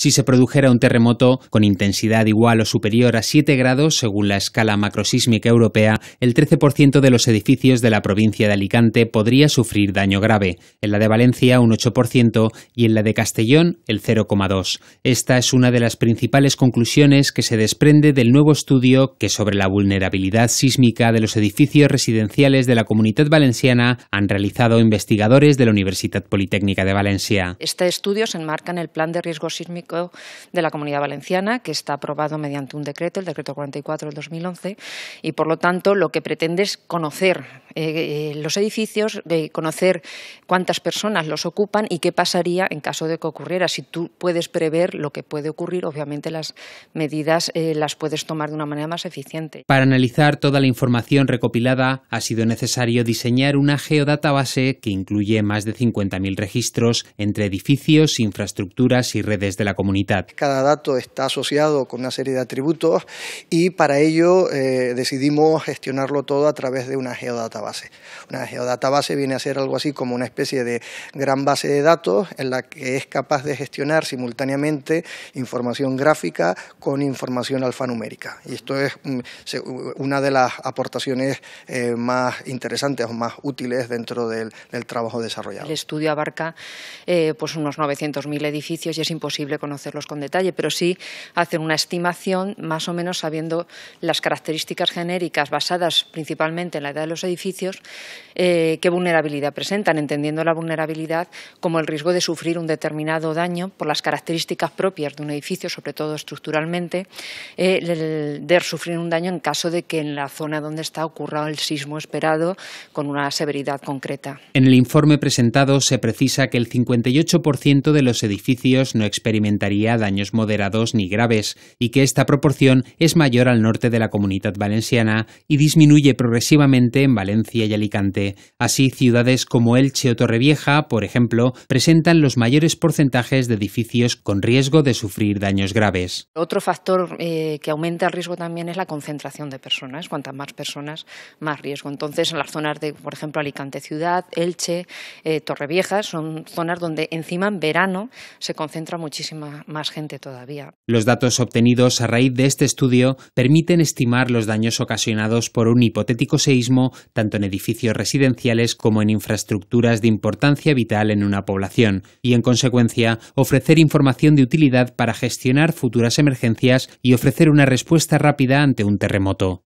si se produjera un terremoto con intensidad igual o superior a 7 grados, según la escala macrosísmica europea, el 13% de los edificios de la provincia de Alicante podría sufrir daño grave, en la de Valencia un 8% y en la de Castellón el 0,2%. Esta es una de las principales conclusiones que se desprende del nuevo estudio que sobre la vulnerabilidad sísmica de los edificios residenciales de la comunidad valenciana han realizado investigadores de la Universidad Politécnica de Valencia. Este estudio se enmarca en el Plan de Riesgo Sísmico de la Comunidad Valenciana, que está aprobado mediante un decreto, el decreto 44 del 2011, y por lo tanto lo que pretende es conocer eh, eh, los edificios, eh, conocer cuántas personas los ocupan y qué pasaría en caso de que ocurriera. Si tú puedes prever lo que puede ocurrir, obviamente las medidas las puedes tomar de una manera más eficiente. Para analizar toda la información recopilada, ha sido necesario diseñar una geodatabase que incluye más de 50.000 registros entre edificios, infraestructuras y redes de la comunidad. Cada dato está asociado con una serie de atributos y para ello eh, decidimos gestionarlo todo a través de una geodatabase. Una geodatabase viene a ser algo así como una especie de gran base de datos en la que es capaz de gestionar simultáneamente información gráfica con información alfanumérica. Y esto es mm, una de las aportaciones eh, más interesantes o más útiles dentro del, trabajo desarrollado. El estudio abarca eh, pues unos 900.000 edificios y es imposible con conocerlos con detalle, pero sí hacen una estimación más o menos sabiendo las características genéricas basadas principalmente en la edad de los edificios, eh, qué vulnerabilidad presentan, entendiendo la vulnerabilidad como el riesgo de sufrir un determinado daño por las características propias de un edificio, sobre todo estructuralmente, eh, de sufrir un daño en caso de que en la zona donde está ocurra el sismo esperado con una severidad concreta. En el informe presentado se precisa que el 58% de los edificios no experimentan daños moderados ni graves, y que esta proporción es mayor al norte de la comunidad valenciana y disminuye progresivamente en Valencia y Alicante. Así, ciudades como Elche o Torrevieja, por ejemplo, presentan los mayores porcentajes de edificios con riesgo de sufrir daños graves. Otro factor eh, que aumenta el riesgo también es la concentración de personas. Cuantas más personas, más riesgo. Entonces, en las zonas de, por ejemplo, Alicante Ciudad, Elche, eh, Torrevieja, son zonas donde encima en verano se concentra muchísima más gente todavía. Los datos obtenidos a raíz de este estudio permiten estimar los daños ocasionados por un hipotético seísmo tanto en edificios residenciales como en infraestructuras de importancia vital en una población y, en consecuencia, ofrecer información de utilidad para gestionar futuras emergencias y ofrecer una respuesta rápida ante un terremoto.